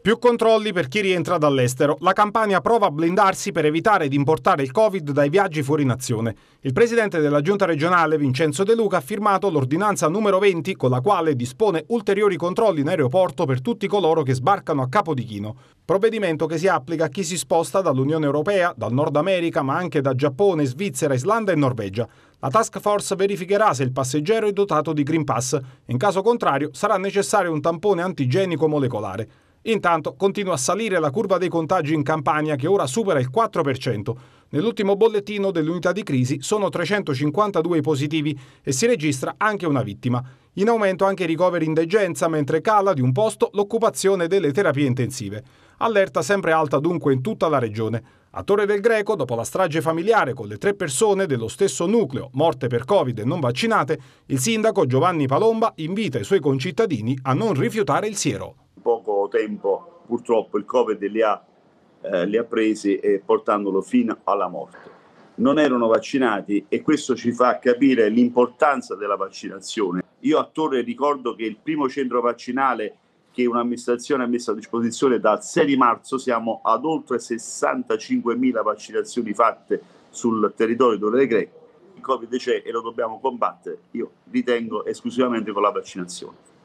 Più controlli per chi rientra dall'estero. La Campania prova a blindarsi per evitare di importare il Covid dai viaggi fuori nazione. Il presidente della giunta regionale, Vincenzo De Luca, ha firmato l'ordinanza numero 20 con la quale dispone ulteriori controlli in aeroporto per tutti coloro che sbarcano a Capodichino. Provvedimento che si applica a chi si sposta dall'Unione Europea, dal Nord America, ma anche da Giappone, Svizzera, Islanda e Norvegia. La task force verificherà se il passeggero è dotato di Green Pass. In caso contrario sarà necessario un tampone antigenico molecolare. Intanto continua a salire la curva dei contagi in Campania che ora supera il 4%. Nell'ultimo bollettino dell'unità di crisi sono 352 i positivi e si registra anche una vittima. In aumento anche i ricoveri in degenza, mentre cala di un posto l'occupazione delle terapie intensive. Allerta sempre alta dunque in tutta la regione. A Torre del Greco, dopo la strage familiare con le tre persone dello stesso nucleo morte per Covid e non vaccinate, il sindaco Giovanni Palomba invita i suoi concittadini a non rifiutare il siero poco tempo purtroppo il Covid li ha, eh, li ha presi e portandolo fino alla morte. Non erano vaccinati e questo ci fa capire l'importanza della vaccinazione. Io a Torre ricordo che il primo centro vaccinale che un'amministrazione ha messo a disposizione dal 6 di marzo siamo ad oltre 65.000 vaccinazioni fatte sul territorio di dove Greco. Il Covid c'è e lo dobbiamo combattere, io ritengo esclusivamente con la vaccinazione.